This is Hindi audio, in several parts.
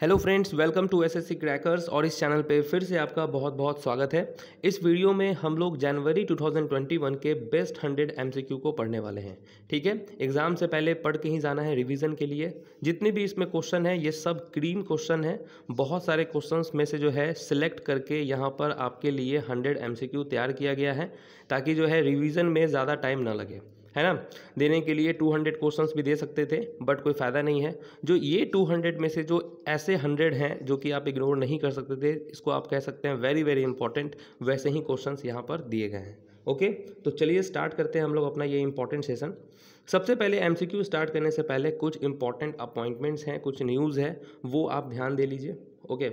Hello friends welcome to SSC crackers और इस चैनल पे फिर से आपका बहुत बहुत स्वागत है इस वीडियो में हम लोग जनवरी 2021 के बेस्ट 100 एमसीक्यू को पढ़ने वाले हैं ठीक है एग्ज़ाम से पहले पढ़ के ही जाना है रिवीजन के लिए जितने भी इसमें क्वेश्चन है ये सब क्रीम क्वेश्चन है बहुत सारे क्वेश्चन में से जो है सिलेक्ट करके यहाँ पर आपके लिए हंड्रेड एम तैयार किया गया है ताकि जो है रिविज़न में ज़्यादा टाइम ना लगे है ना देने के लिए 200 क्वेश्चन भी दे सकते थे बट कोई फ़ायदा नहीं है जो ये 200 में से जो ऐसे 100 हैं जो कि आप इग्नोर नहीं कर सकते थे इसको आप कह सकते हैं वेरी वेरी इंपॉर्टेंट वैसे ही क्वेश्चन यहाँ पर दिए गए हैं ओके तो चलिए स्टार्ट करते हैं हम लोग अपना ये इंपॉर्टेंट सेशन सबसे पहले एम स्टार्ट करने से पहले कुछ इंपॉर्टेंट अपॉइंटमेंट्स हैं कुछ न्यूज़ है वो आप ध्यान दे लीजिए ओके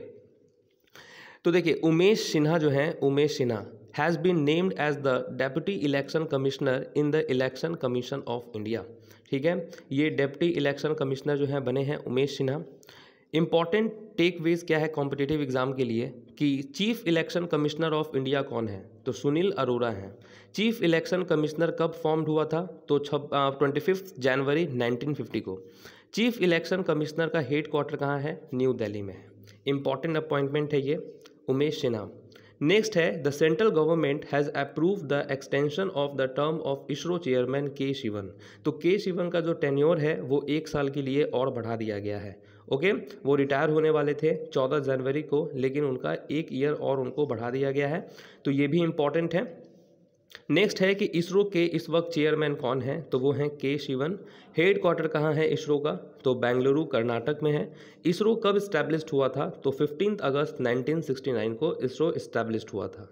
तो देखिए उमेश सिन्हा जो हैं Umesh Sinha has been named as the deputy election commissioner in the election commission of India ठीक है ये डेप्टी इलेक्शन कमिश्नर जो हैं बने हैं Umesh Sinha important takeaways क्या है कॉम्पिटेटिव एग्जाम के लिए कि chief election commissioner of India कौन है तो सुनील अरोरा हैं चीफ इलेक्शन कमिश्नर कब फॉर्म्ड हुआ था तो छब ट्वेंटी फिफ्थ जनवरी 1950 को चीफ इलेक्शन कमिश्नर का हेड क्वार्टर कहाँ है न्यू दिल्ली में है इंपॉर्टेंट अपॉइंटमेंट है ये उमेश सिन्हा नेक्स्ट है the central government has approve the extension of the term of ISRO chairman K Sivan तो के शिवन का जो टेन्योर है वो एक साल के लिए और बढ़ा दिया गया है ओके okay? वो रिटायर होने वाले थे 14 जनवरी को लेकिन उनका एक ईयर और उनको बढ़ा दिया गया है तो ये भी इम्पॉर्टेंट है नेक्स्ट है कि इसरो के इस वक्त चेयरमैन कौन हैं तो वो हैं के शिवन हेड क्वार्टर कहाँ है इसरो का तो बेंगलुरु कर्नाटक में है इसरो कब इस्टेब्लिश हुआ था तो फिफ्टीन अगस्त 1969 को इसरो इस्टेब्लिश हुआ था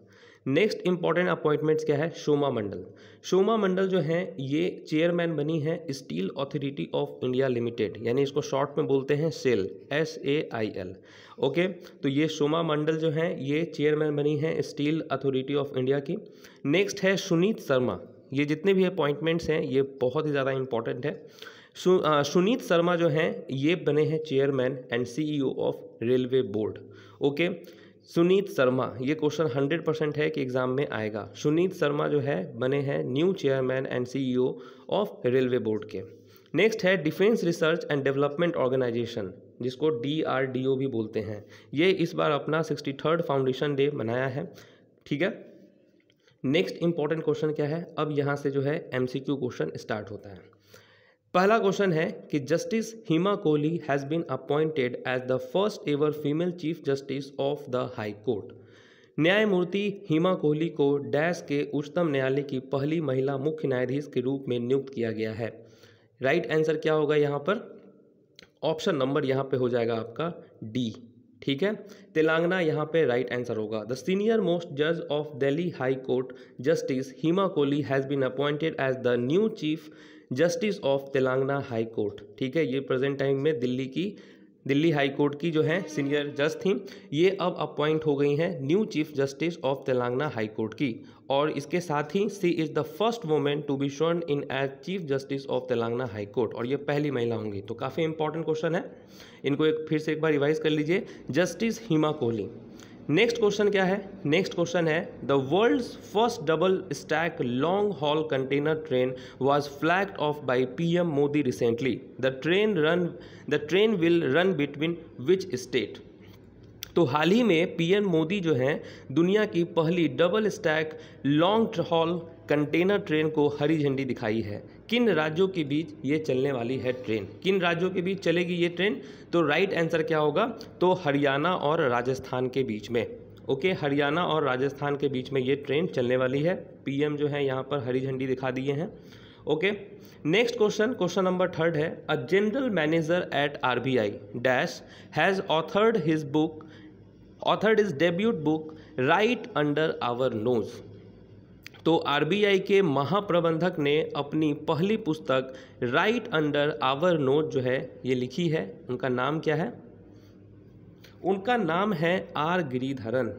नेक्स्ट इंपॉर्टेंट अपॉइंटमेंट्स क्या है शोमा मंडल शोमा मंडल जो हैं ये चेयरमैन बनी है steel authority of India limited यानी इसको शॉर्ट में बोलते हैं SAIL S A I L okay तो ये सोमा मंडल जो हैं ये चेयरमैन बनी हैं स्टील अथॉरिटी ऑफ इंडिया की नेक्स्ट है सुनीत शर्मा ये जितने भी अपॉइंटमेंट्स हैं ये बहुत ही ज़्यादा इंपॉर्टेंट है सु, आ, सुनीत शर्मा जो हैं ये बने हैं chairman and CEO of railway board okay Suneet Sharma ये क्वेश्चन हंड्रेड परसेंट है कि एग्ज़ाम में आएगा सुनीत शर्मा जो है बने हैं new chairman and CEO of railway board के नेक्स्ट है defence research and development organisation जिसको डी आर डी ओ भी बोलते हैं ये इस बार अपना सिक्सटी थर्ड फाउंडेशन डे मनाया है ठीक है नेक्स्ट इंपॉर्टेंट क्वेश्चन क्या है अब यहाँ से जो है एम क्वेश्चन स्टार्ट होता है पहला क्वेश्चन है कि justice Hima Kohli has been appointed as the first ever female chief justice of the high court न्यायमूर्ति हिमा कोहली को डैश के उच्चतम न्यायालय की पहली महिला मुख्य न्यायाधीश के रूप में नियुक्त किया गया है राइट right आंसर क्या होगा यहाँ पर ऑप्शन नंबर यहाँ पे हो जाएगा आपका डी ठीक है तेलंगाना यहाँ पे राइट आंसर होगा द सीनियर मोस्ट जज of Delhi high court justice Hima Kohli has been appointed as the new chief justice of Telangana high court ठीक है ये प्रेजेंट टाइम में दिल्ली की दिल्ली हाई कोर्ट की जो है सीनियर जज थी ये अब अपॉइंट हो गई हैं new chief justice of Telangana high court की और इसके साथ ही she is the first women to be sworn in as chief justice of Telangana high court और ये पहली महिला होंगी तो काफ़ी इंपॉर्टेंट क्वेश्चन है इनको एक फिर से एक बार रिवाइज कर लीजिए justice Hima Kohli next question क्या है नेक्स्ट क्वेश्चन है the world first double stack long haul container train was flag off by P M Modi recently the train run the train will run between which state तो हाल ही में पीएम मोदी जो हैं दुनिया की पहली double stack long haul container train को हरी झंडी दिखाई है किन राज्यों के बीच ये चलने वाली है ट्रेन किन राज्यों के बीच चलेगी ये ट्रेन तो राइट आंसर क्या होगा तो हरियाणा और राजस्थान के बीच में ओके हरियाणा और राजस्थान के बीच में ये ट्रेन चलने वाली है पीएम जो है यहाँ पर हरी झंडी दिखा दिए हैं okay next question question number third है a general manager at RBI dash has authored his book authored is debut book right under our nose तो आरबीआई के महाप्रबंधक ने अपनी पहली पुस्तक राइट अंडर आवर नोट जो है ये लिखी है उनका नाम क्या है उनका नाम है आर गिरिधरन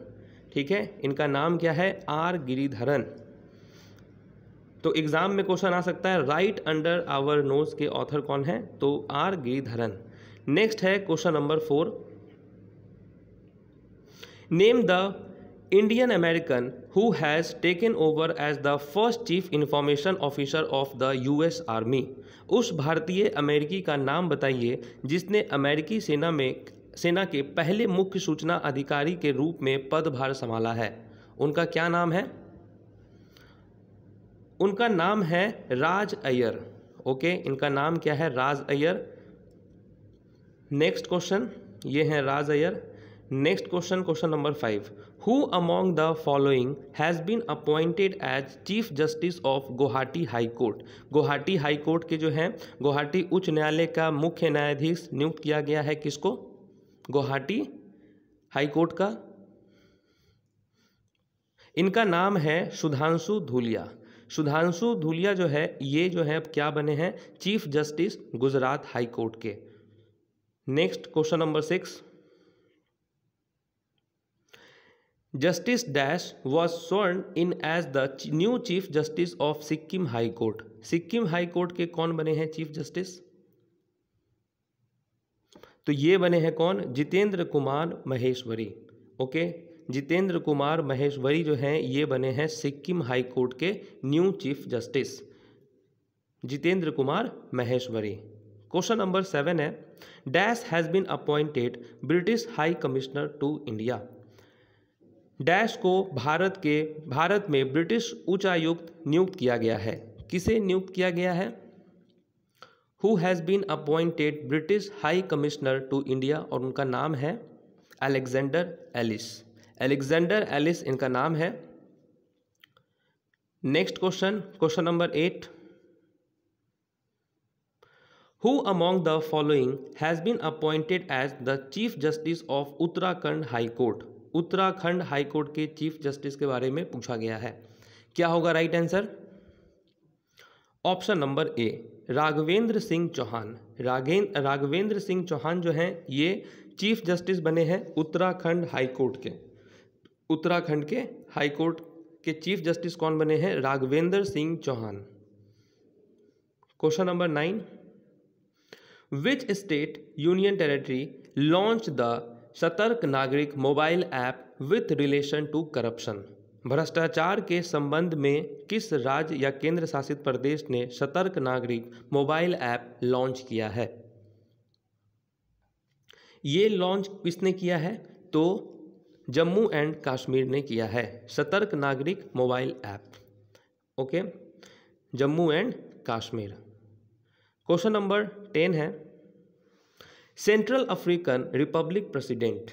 ठीक है इनका नाम क्या है आर गिरिधरन तो एग्ज़ाम में क्वेश्चन आ सकता है राइट अंडर आवर नोज के ऑथर कौन है तो आर गिरिधरन नेक्स्ट है question number four name the American who has taken over as the first chief information officer of the U S army उस भारतीय अमेरिकी का नाम बताइए जिसने अमेरिकी सेना में सेना के पहले मुख्य सूचना अधिकारी के रूप में पदभार संभाला है उनका क्या नाम है उनका नाम है राज अय्यर ओके इनका नाम क्या है राज अय्यर नेक्स्ट क्वेश्चन ये हैं Raj Iyer next question question number five who among the following has been appointed as chief justice of Guwahati high court Guwahati high court के जो हैं गुवाहाटी उच्च न्यायालय का मुख्य न्यायाधीश नियुक्त किया गया है किसको गुवाहाटी हाई कोर्ट का इनका नाम है सुधांशु धूलिया सुधांशु धूलिया जो है ये जो है क्या बने हैं chief justice Gujarat high court के next question number six justice dash was sworn in as the new chief justice of Sikkim high court Sikkim high court के कौन बने हैं चीफ जस्टिस तो ये बने हैं कौन जितेंद्र कुमार महेश्वरी ओके जितेंद्र कुमार महेश्वरी जो हैं ये बने हैं सिक्किम हाई कोर्ट के new chief justice Jitendra Kumar Maheshwari question number seven है dash has been appointed British high commissioner to India dash को भारत के भारत में ब्रिटिश उच्चायुक्त नियुक्त किया गया है किसे नियुक्त किया गया है who has been appointed British high commissioner to India और उनका नाम है अलेक्जेंडर एलिस एलेक्जेंडर एलिस इनका नाम है next question question number eight who among the following has been appointed as the chief justice of Uttarakhand high court Uttarakhand high court के चीफ जस्टिस के बारे में पूछा गया है क्या होगा right answer option number A Raghvendra Singh Chauhan राघेन राघवेंद्र सिंह चौहान जो हैं ये चीफ जस्टिस बने हैं उत्तराखंड हाईकोर्ट के उत्तराखंड के हाईकोर्ट के चीफ जस्टिस कौन बने हैं Raghvendra Singh Chauhan question number nine which state union territory launch the Satark Nagrik mobile app with relation to corruption भ्रष्टाचार के संबंध में किस राज्य या केंद्र शासित प्रदेश ने सतर्क नागरिक मोबाइल ऐप लॉन्च किया है ये लॉन्च किसने किया है तो जम्मू एंड कश्मीर ने किया है Satark Nagrik mobile app okay Jammu and Kashmir question number ten है central African republic president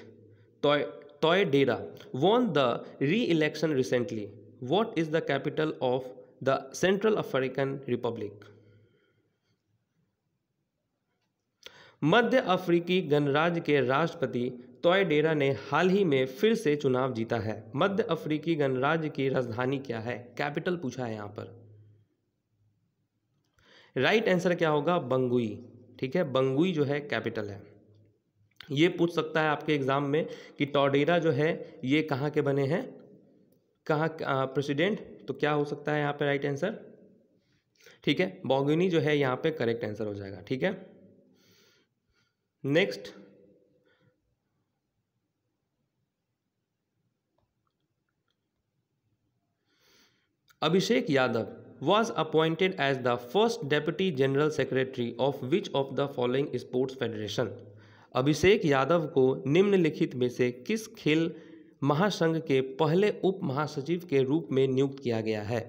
Touadera Touadera won the reelection recently what is the capital of the central African republic मध्य अफ्रीकी गणराज्य के राष्ट्रपति तोयडेरा ने हाल ही में फिर से चुनाव जीता है मध्य अफ्रीकी गणराज्य की राजधानी क्या है कैपिटल पूछा है यहां पर राइट आंसर क्या होगा बंगुई ठीक है बंगुई जो है कैपिटल है ये पूछ सकता है आपके एग्ज़ाम में कि टॉडेरा जो है ये कहाँ के बने हैं कहाँ प्रेसिडेंट तो क्या हो सकता है यहाँ पे राइट आंसर ठीक है बॉगिनी जो है यहाँ पे करेक्ट आंसर हो जाएगा ठीक है next Abhishek Yadav was appointed as the first deputy general secretary of which of the following sports federation Abhishek Yadav को निम्नलिखित में से किस खेल महासंघ के पहले उप महासचिव के रूप में नियुक्त किया गया है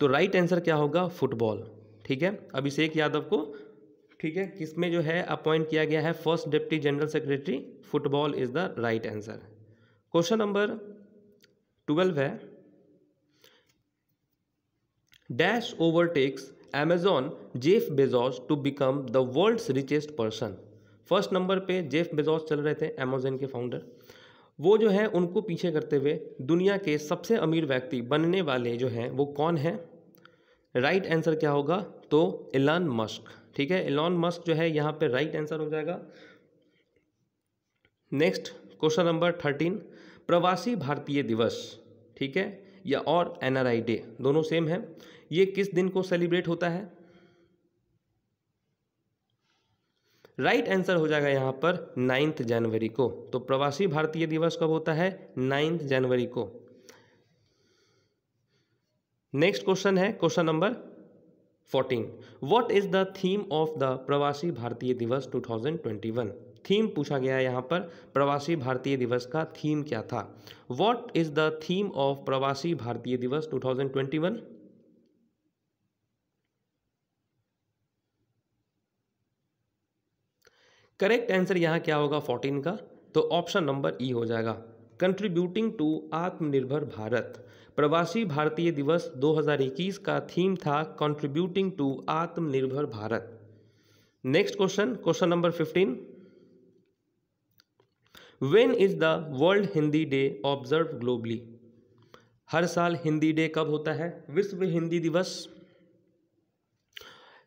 तो राइट आंसर क्या होगा फुटबॉल ठीक है अभिषेक यादव को ठीक है किस में जो है अपॉइंट किया गया है first deputy general secretary football is the right answer question number twelve है dash overtakes Amazon Jeff Bezos to become the world's richest person first number पे जेफ बेजॉस चल रहे थे अमेजोन के फाउंडर वो जो है उनको पीछे करते हुए दुनिया के सबसे अमीर व्यक्ति बनने वाले जो हैं वो कौन है राइट आंसर क्या होगा तो एलन मस्क ठीक है एलॉन मस्क जो है यहाँ पे राइट आंसर हो जाएगा नेक्स्ट क्वेश्चन नंबर थर्टीन प्रवासी भारतीय दिवस ठीक है या और एनआरआई डे दोनों सेम है ये किस दिन को सेलिब्रेट होता है राइट right आंसर हो जाएगा यहां पर नाइन्थ जनवरी को तो प्रवासी भारतीय दिवस कब होता है नाइन्थ जनवरी को नेक्स्ट क्वेश्चन है question number fourteen what is the theme of the Pravasi Bharatiya Divas two thousand twenty one theme पूछा गया है यहाँ पर प्रवासी भारतीय दिवस का थीम क्या था what is the theme of Pravasi Bharatiya दिवस 2021 करेक्ट आंसर यहाँ क्या होगा फोर्टीन का तो ऑप्शन नंबर ई हो जाएगा कंट्रीब्यूटिंग टू आत्मनिर्भर भारत प्रवासी भारतीय दिवस 2021 का थीम था contributing to Atmanirbhar Bharat next question question number fifteen when is the world Hindi day observe globally हर साल हिंदी डे कब होता है विश्व हिंदी दिवस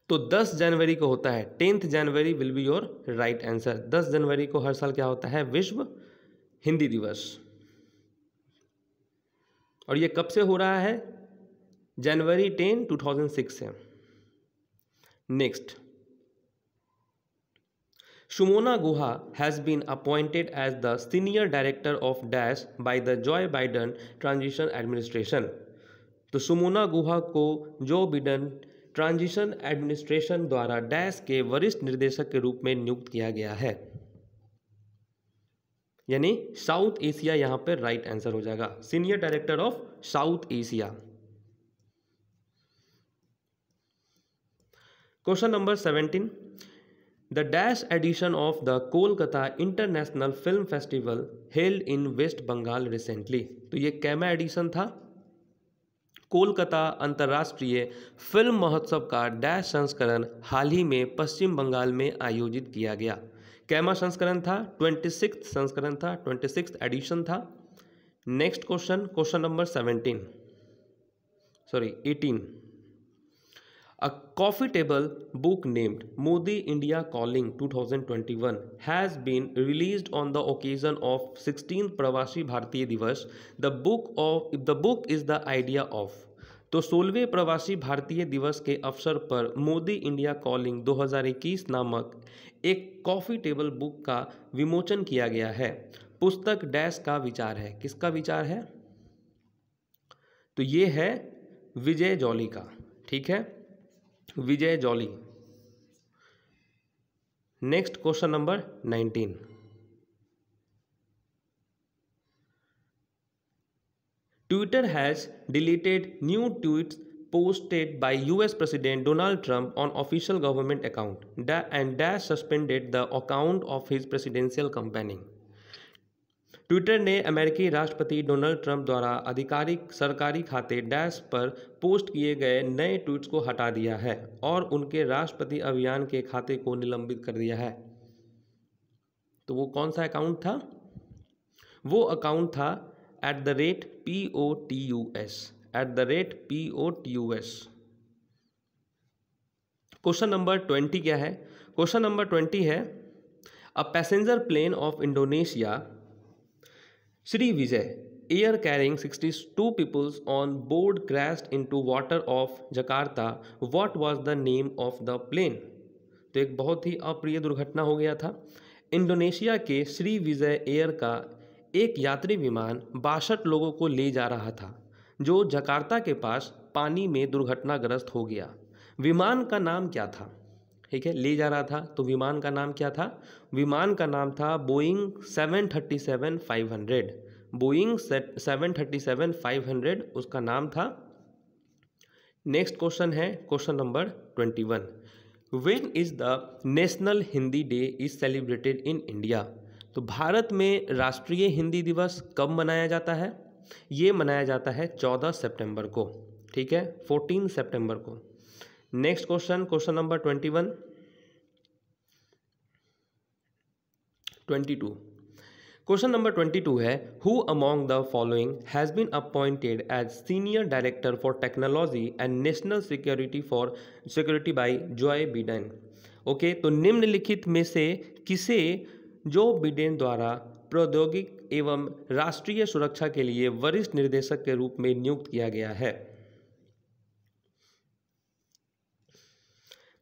तो 10 जनवरी को होता है tenth January will be your right answer 10 जनवरी को हर साल क्या होता है विश्व हिंदी दिवस और ये कब से हो रहा है January ten two thousand six से next Shumona Guha has been appointed as the Senior Director of DASH by the Joe Biden Transition Administration. तो सुमोना गुहा को जो बिडन ट्रांजिशन एडमिनिस्ट्रेशन द्वारा डैश के वरिष्ठ निर्देशक के रूप में नियुक्त किया गया है यानी साउथ एशिया यहां पर राइट आंसर हो जाएगा senior director of South Asia question number seventeen the dash edition of the Kolkata international film festival held in West Bengal recently तो ये कैमा एडिशन था कोलकाता अंतर्राष्ट्रीय फिल्म महोत्सव का डैश संस्करण हाल ही में पश्चिम बंगाल में आयोजित किया गया कैमा संस्करण था ट्वेंटी सिक्स संस्करण था ट्वेंटी सिक्स एडिशन था next question question number seventeen sorry eighteen A coffee table book named Modi India Calling 2021 has been released on the occasion of 16th Pravasi Bharatiya Divas. The book of the book is the idea of तो सोलहवें प्रवासी भारतीय दिवस के अवसर पर मोदी इंडिया कॉलिंग 2021 नामक एक कॉफ़ी टेबल बुक का विमोचन किया गया है पुस्तक डैश का विचार है किसका विचार है तो ये है विजय जौली का ठीक है Vijay Jolly. Next question number nineteen. Twitter has deleted new tweets posted by US President Donald Trump on official government account and dash suspended the account of his presidential campaigning. Twitter ने अमेरिकी राष्ट्रपति डोनाल्ड ट्रंप द्वारा आधिकारिक सरकारी खाते डैश पर पोस्ट किए गए नए ट्वीट्स को हटा दिया है और उनके राष्ट्रपति अभियान के खाते को निलंबित कर दिया है तो वो कौन सा अकाउंट था वो अकाउंट था at the rate P O T U S at the rate P O T U S question number twenty क्या है क्वेश्चन नंबर ट्वेंटी है a passenger plane of Indonesia Sriwijaya Air carrying sixty two peoples on board crash into water of Jakarta what was the name of the plane तो एक बहुत ही अप्रिय दुर्घटना हो गया था इंडोनेशिया के श्री विजय एयर का एक यात्री विमान बासठ लोगों को ले जा रहा था जो जकार्ता के पास पानी में दुर्घटनाग्रस्त हो गया विमान का नाम क्या था ठीक है ले जा रहा था तो विमान का नाम क्या था विमान का नाम था Boeing seven thirty seven five hundred Boeing seven thirty seven five hundred उसका नाम था नेक्स्ट क्वेश्चन है question number twenty one when is the national Hindi day is celebrated in India तो भारत में राष्ट्रीय हिंदी दिवस कब मनाया जाता है ये मनाया जाता है चौदह सेप्टेम्बर को ठीक है फोर्टीन सेप्टेम्बर को next question question number twenty one twenty two question number twenty two है who among the following has been appointed as senior director for technology and national security for security by Joe Biden okay तो निम्नलिखित में से किसे जो बिडेन द्वारा प्रौद्योगिक एवं राष्ट्रीय सुरक्षा के लिए वरिष्ठ निर्देशक के रूप में नियुक्त किया गया है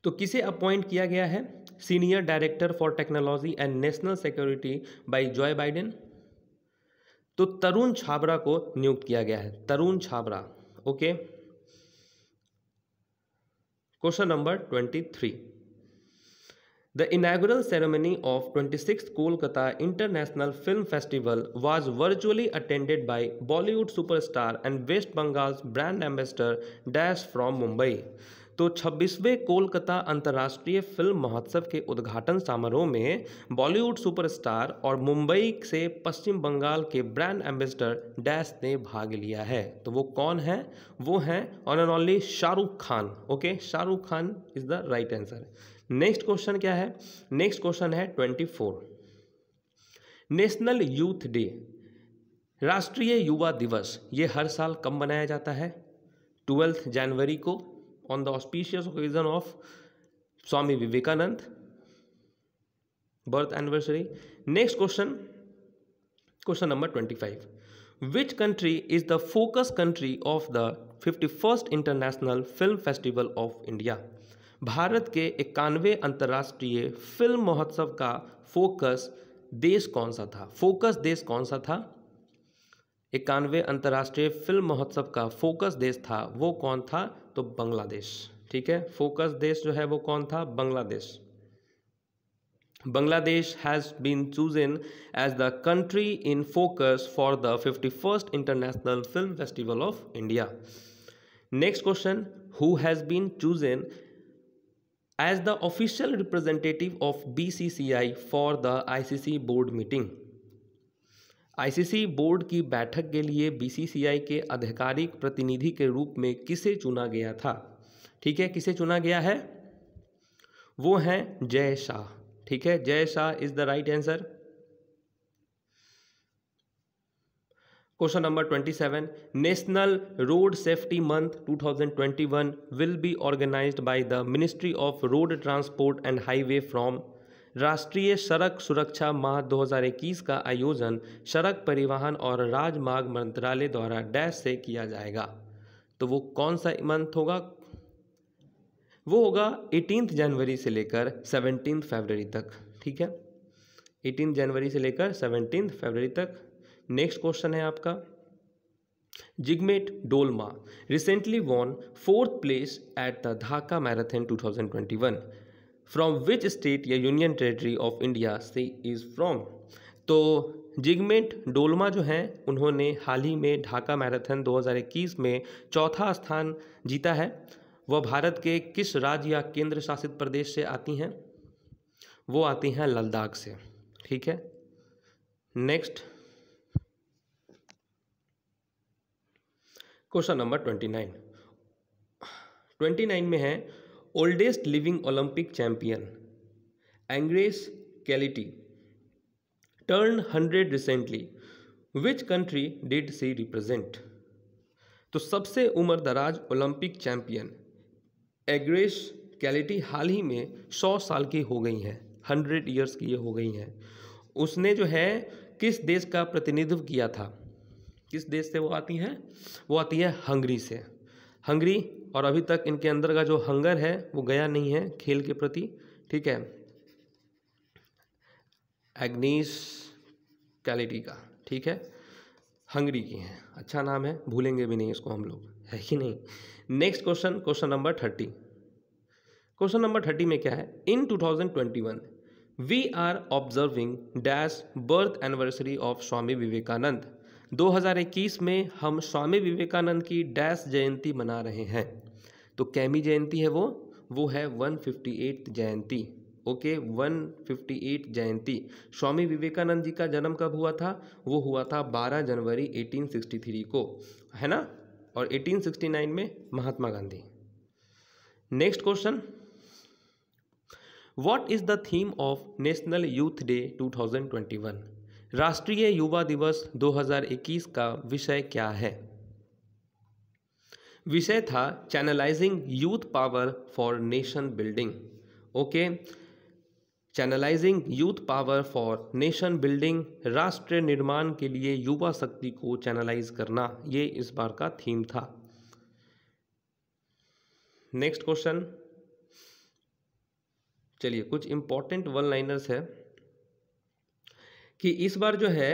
तो किसे अपॉइंट किया गया है senior director for technology and national security by Joe Biden तो तरुण छाबरा को नियुक्त किया गया है Tarun Chhabra okay question number twenty three the inaugural ceremony of twenty six Kolkata international film festival was virtually attended by Bollywood super star and West Bengal brand ambassador dash from Mumbai तो 26वें कोलकाता अंतर्राष्ट्रीय फिल्म महोत्सव के उद्घाटन समारोह में बॉलीवुड सुपरस्टार और मुंबई से पश्चिम बंगाल के ब्रांड एम्बेसडर डैश ने भाग लिया है तो वो कौन है वो हैं one and only Shahrukh Khan okay Shahrukh Khan is the right answer next question क्या है नेक्स्ट क्वेश्चन है twenty four national youth day राष्ट्रीय युवा दिवस ये हर साल कब मनाया जाता है ट्वेल्थ जनवरी को on the auspicious occasion of Swami Vivekanand birth anniversary. Next question, question number 25. Which country is the focus country of the 51st International Film Festival of India? Bharat के इक्यानवे अंतर्राष्ट्रीय फिल्म महोत्सव का फोकस देश कौन सा था फोकस देश कौन सा था इक्यानवे अंतर्राष्ट्रीय फिल्म महोत्सव का फोकस देश था वो कौन था तो बांग्लादेश ठीक है फोकस देश जो है वो कौन था Bangladesh Bangladesh has been chosen as the country in focus for the fifty first international film festival of India next question who has been chosen as the official representative of B C C I for the I C C board meeting ICC board की बैठक के लिए बीसीसीआई के आधिकारिक प्रतिनिधि के रूप में किसे चुना गया था ठीक है किसे चुना गया है वो हैं जय शाह ठीक है Jay Shah is the right answer question number twenty seven national road safety month two thousand twenty one will be organise by the ministry of road transport and highway from राष्ट्रीय सड़क सुरक्षा माह 2021 का आयोजन सड़क परिवहन और राजमार्ग मंत्रालय द्वारा डैश से किया जाएगा तो वो कौन सा मंथ होगा वो होगा एटीन जनवरी से लेकर सेवनटीन फरवरी तक ठीक है एटीन जनवरी से लेकर सेवनटीन फरवरी तक नेक्स्ट क्वेश्चन है आपका Jigmet Dolma recently won fourth place at the Dhaka marathon 2021. From which state या यूनियन टेरेटरी ऑफ इंडिया से इज़ फ्रॉम तो जिगमेंट डोलमा जो हैं उन्होंने हाल ही में ढाका मैराथन 2021 में चौथा स्थान जीता है वह भारत के किस राज्य या केंद्र शासित प्रदेश से आती हैं वो आती हैं लद्दाख से ठीक है next question number twenty nine twenty nine में है oldest living Olympic champion Agnes Keleti turn hundred recently which country did she represent तो सबसे उम्रदराज ओलंपिक चैंपियन एग्रेस कैलिटी हाल ही में सौ साल की हो गई हैं हंड्रेड ईयर्स की ये हो गई हैं उसने जो है किस देश का प्रतिनिधित्व किया था किस देश से वो आती हैं वो आती है हंगरी से हंगरी और अभी तक इनके अंदर का जो हंगर है वो गया नहीं है खेल के प्रति ठीक है एग्नीस कैलिटी का ठीक है हंगरी की हैं अच्छा नाम है भूलेंगे भी नहीं इसको हम लोग है ही नहीं next question question number thirty question number thirty में क्या है in two thousand twenty one we are observing dash birth anniversary of Swami Vivekananda 2021 में हम स्वामी विवेकानंद की डैश जयंती मना रहे हैं तो कैमी जयंती है वो वो है वन जयंती ओके वन फिफ्टी एट जयंती स्वामी विवेकानंद जी का जन्म कब हुआ था वो हुआ था 12 जनवरी 1863 को है ना और 1869 में Mahatma Gandhi next question what is the theme of national youth day 2021 राष्ट्रीय युवा दिवस 2021 का विषय क्या है विषय था channelizing youth power for nation building okay channelizing youth power for nation building राष्ट्र निर्माण के लिए युवा शक्ति को चैनलाइज करना ये इस बार का थीम था नेक्स्ट क्वेश्चन चलिए कुछ इंपॉर्टेंट वन लाइनर्स है कि इस बार जो है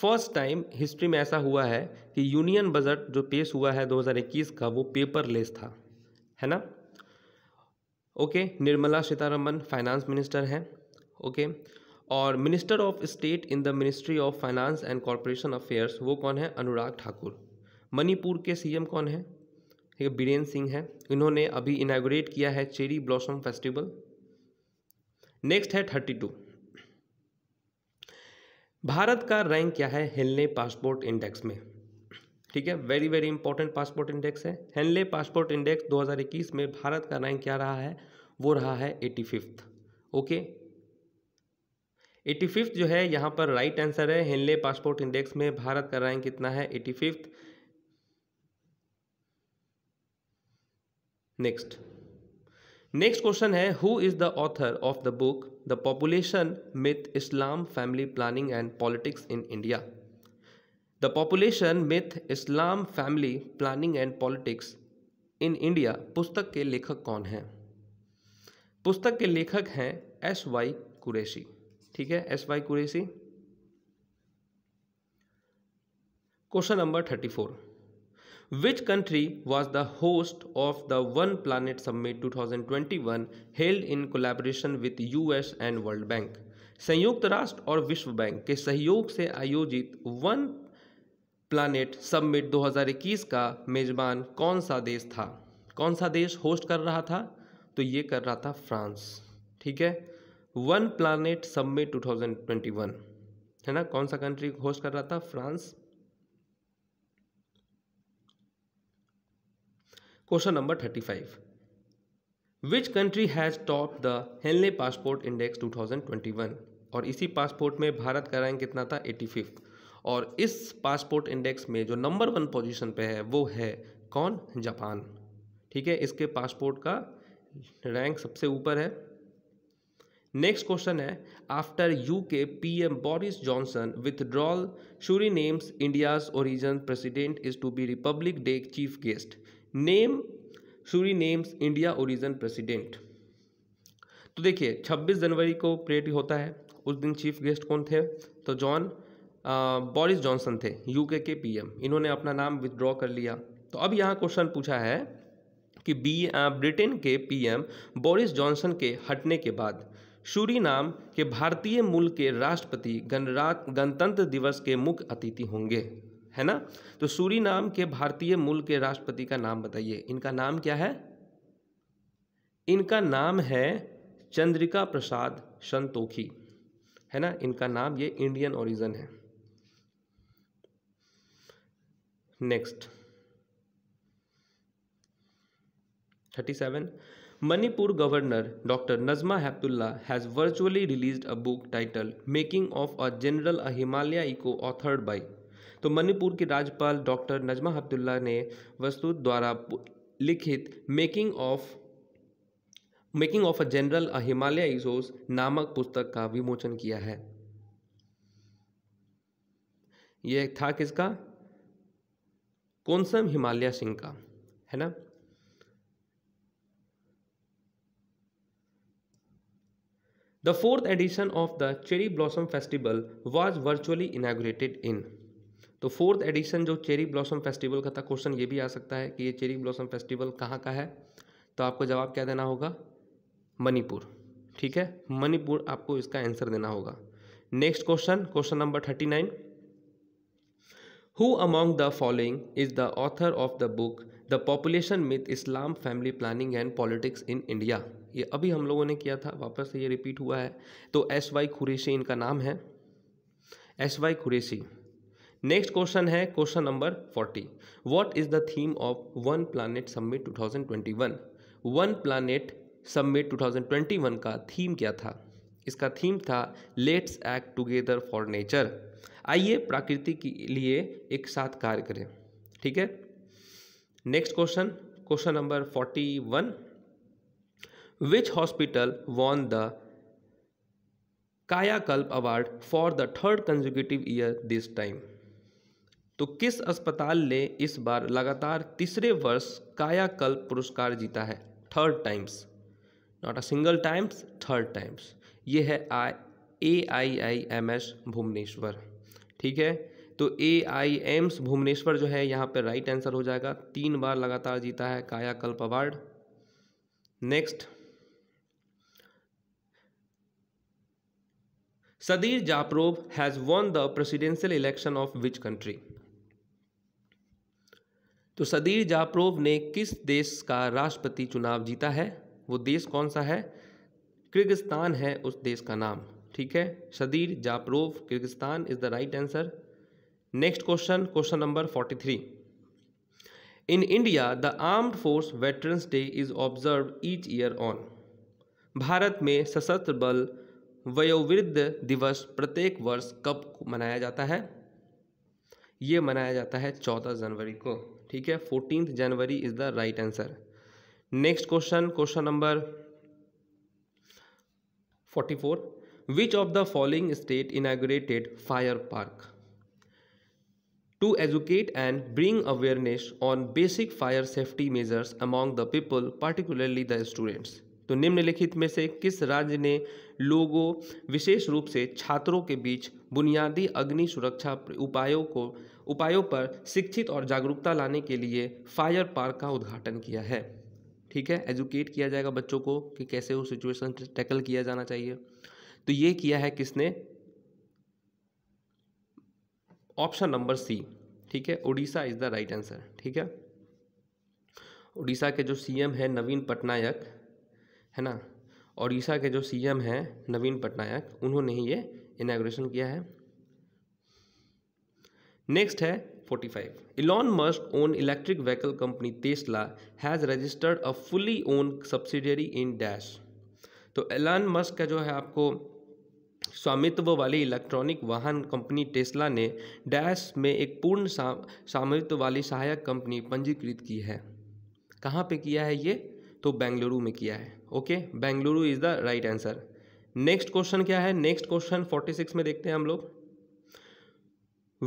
फर्स्ट टाइम हिस्ट्री में ऐसा हुआ है कि यूनियन बजट जो पेश हुआ है 2021 का वो पेपरलेस था है ना okay Nirmala Sitharaman finance minister हैं ओके और minister of state in the ministry of finance and corporation affairs वो कौन है अनुराग ठाकुर मणिपुर के सीएम कौन है ठीक है बीरेन्द्र सिंह है इन्होंने अभी इनाग्रेट किया है चेरी ब्लॉसम फेस्टिवल नेक्स्ट है थर्टी टू भारत का रैंक क्या है हेनले पासपोर्ट इंडेक्स में ठीक है very very important passport index है हेनले पासपोर्ट इंडेक्स 2021 में भारत का रैंक क्या रहा है वो रहा है eighty fifth okay eighty fifth जो है यहाँ पर राइट right आंसर है हेनले पासपोर्ट इंडेक्स में भारत का रैंक कितना है eighty fifth next next question है who is the author of the book the population myth Islam family planning and politics in India the population myth Islam family planning and politics in India पुस्तक के लेखक कौन हैं पुस्तक के लेखक हैं एस वाई कुरैशी ठीक है S Y Quraishi question number thirty four which country was host of the one planet of two thousand twenty one held in collaboration with U S and world bank संयुक्त राष्ट्र और विश्व बैंक के सहयोग से आयोजित वन प्लानट हजार इक्कीस का मेज़बान कौन सा देश था कौन सा देश होस्ट कर रहा था तो ये कर रहा था फ्रांस ठीक है वन प्लानट ट्वेंटी वन है ना कौन सा कंट्री होस्ट कर रहा था France question number thirty five which country has top the Henley thousand twenty 2021? और इसी पासपोर्ट में भारत का रैंक कितना था एटी फिफ्थ और इस पासपोर्ट इंडेक्स में जो नंबर वन पोजीशन पे है वो है कौन जापान ठीक है इसके पासपोर्ट का रैंक सबसे ऊपर है नेक्स्ट क्वेश्चन है after U K P M Boris Johnson withdrawal Suriname's India's origin president is to be Republic Day chief guest name Suriname's India origin president तो देखिए 26 जनवरी को परेड होता है उस दिन चीफ गेस्ट कौन थे तो जॉन बोरिस जॉनसन थे यूके के पीएम इन्होंने अपना नाम विदड्रॉ कर लिया तो अब यहाँ क्वेश्चन पूछा है कि बी ब्रिटेन के पीएम बोरिस जॉनसन के हटने के बाद शूरी नाम के भारतीय मूल के राष्ट्रपति गणराज गणतंत्र दिवस के मुख्य अतिथि होंगे है ना तो सूरी नाम के भारतीय मूल के राष्ट्रपति का नाम बताइए इनका नाम क्या है इनका नाम है चंद्रिका प्रसाद संतोखी है ना इनका नाम ये इंडियन ओरिजिन है next thirty seven Manipur governor doctor Najma Heptulla has virtually released a book title making of a general a Himalaya echo authored by तो मणिपुर की राज्यपाल डॉक्टर नजमा हब्दुल्ला ने वस्तु द्वारा लिखित making of making of a general a Himalaya echoes नामक पुस्तक का विमोचन किया है यह था किसका कौनसम हिमालय सिंह का है ना the fourth edition of the cherry blossom festival was virtually inaugurated in तो फोर्थ एडिशन जो चेरी ब्लॉसम फेस्टिवल का था क्वेश्चन ये भी आ सकता है कि ये चेरी ब्लॉसम फेस्टिवल कहाँ का है तो आपको जवाब क्या देना होगा मणिपुर ठीक है मणिपुर आपको इसका आंसर देना होगा next question question number thirty nine who among the following is the author of the book the population myth Islam family planning and politics in India ये अभी हम लोगों ने किया था वापस से ये रिपीट हुआ है तो एस वाई खुरेशी इनका नाम है S Y Qureshi next question है question number forty what is the theme of one planet summit 2021 one planet summit 2021 का थीम क्या था इसका थीम था let's act together for nature आइए प्रकृति के लिए एक साथ कार्य करें ठीक है next question question number forty one which hospital won the Kayakalp award for the third consecutive year this time तो किस अस्पताल ने इस बार लगातार तीसरे वर्ष कायाकल्प पुरस्कार जीता है third times not a single times third times ये है I A I I M S Bhubaneswar ठीक है तो ए आई एम्स भुवनेश्वर जो है यहाँ पे राइट आंसर हो जाएगा तीन बार लगातार जीता है Kayakalp award next Sadyr Japarov has won the presidential election of which country तो सदीर जाप्रोव ने किस देश का राष्ट्रपति चुनाव जीता है वो देश कौन सा है किर्गिस्तान है उस देश का नाम ठीक है Sadyr Japarov Kyrgyzstan is the right answer next question question number forty three in India the armed force veterans day is observe each year on Bharat में सशस्त्र बल वयोवृद्ध दिवस प्रत्येक वर्ष कब मनाया जाता है ये मनाया जाता है चौदह जनवरी को ठीक है fourteen January is the right answer next question question number forty four which of the following state inaugurated fire park to educate and bring awareness on basic fire safety measures among the people particularly the students तो निम्नलिखित में से किस राज्य ने लोगों विशेष रूप से छात्रों के बीच बुनियादी अग्नि सुरक्षा उपायों को उपायों पर शिक्षित और जागरूकता लाने के लिए फायर पार्क का उद्घाटन किया है ठीक है एजुकेट किया जाएगा बच्चों को कि कैसे वो सिचुएशन टैकल किया जाना चाहिए तो ये किया है किसने ऑप्शन नंबर सी ठीक है Orissa is the right answer ठीक है उड़ीसा के जो सीएम है नवीन पटनायक है ना ओडिशा के जो सीएम हैं नवीन पटनायक उन्होंने ही ये इनाग्रेशन किया है नेक्स्ट है 45 Elon Musk own electric vehicle company Tesla has registered a fully own subsidiary in dash तो एलान मस्क का जो है आपको स्वामित्व वाली इलेक्ट्रॉनिक वाहन कंपनी टेस्ला ने डैश में एक पूर्ण स्वामित्व वाली सहायक कंपनी पंजीकृत की है कहाँ पे किया है ये तो बेंगलुरु में किया है okay Bengaluru is the right answer next question क्या है नेक्स्ट क्वेश्चन फोर्टी सिक्स में देखते हैं हम लोग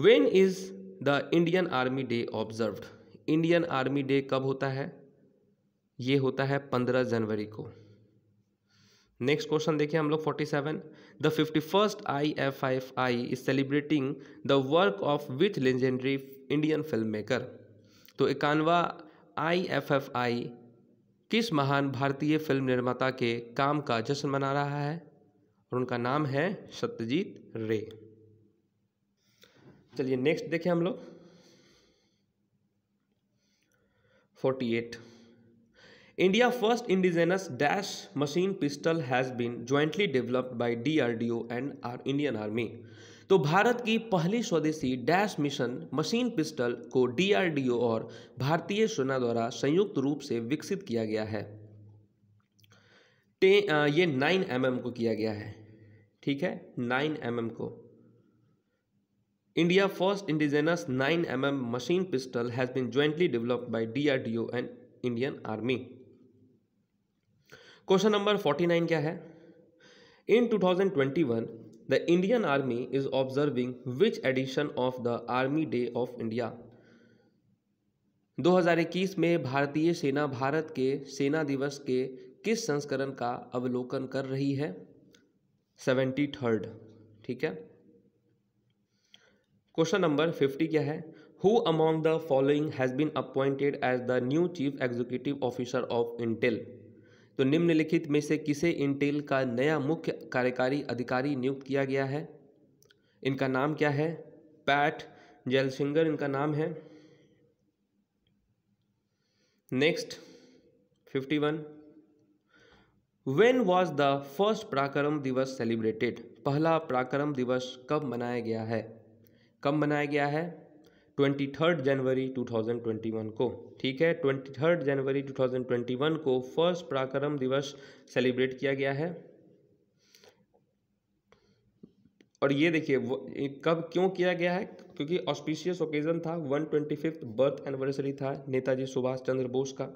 when is the Indian army day observed Indian army day कब होता है ये होता है पंद्रह जनवरी को नेक्स्ट क्वेश्चन देखिए हम लोग forty seven the fifty first I F I F I is celebrating the work of with legendary Indian film maker तो इक्यानवा आई एफ एफ आई किस महान भारतीय फिल्म निर्माता के काम का जश्न मना रहा है और उनका नाम है सत्यजीत रे चलिए नेक्स्ट देखें हम लोग forty eight India first indigenous dash machine pistol has been jointly developed by DRDO and our Indian army तो भारत की पहली स्वदेशी डैश मिशन मशीन पिस्टल को डीआरडीओ और भारतीय सेना द्वारा संयुक्त रूप से विकसित किया गया है ये नाइन एम को किया गया है ठीक है नाइन एम mm को India first indigenous nine M M machine pistol has been jointly developed by DRDO and Indian army question number forty nine क्या है in two thousand twenty one the Indian army is observing which edition of the army day of India 2021 में भारतीय सेना भारत के सेना दिवस के किस संस्करण का अवलोकन कर रही है सेवेंटी थर्ड ठीक है क्वेश्चन नंबर फिफ्टी क्या है who among the following has been appointed as the new chief executive officer of Intel तो निम्नलिखित में से किसे इंटेल का नया मुख्य कार्यकारी अधिकारी नियुक्त किया गया है इनका नाम क्या है पैट जेलसिंगर इनका नाम है next fifty one when was the first Parakram Diwas celebrated पहला पराक्रम दिवस कब मनाया गया है कब मनाया गया है twenty third January two thousand twenty one को ठीक है twenty third January two thousand twenty one को फर्स्ट पराक्रम दिवस सेलिब्रेट किया गया है और ये देखिए कब क्यों किया गया है क्योंकि ऑस्पिशियस ओकेजन था one twenty fifth birth anniversary था नेताजी सुभाष चंद्र बोस का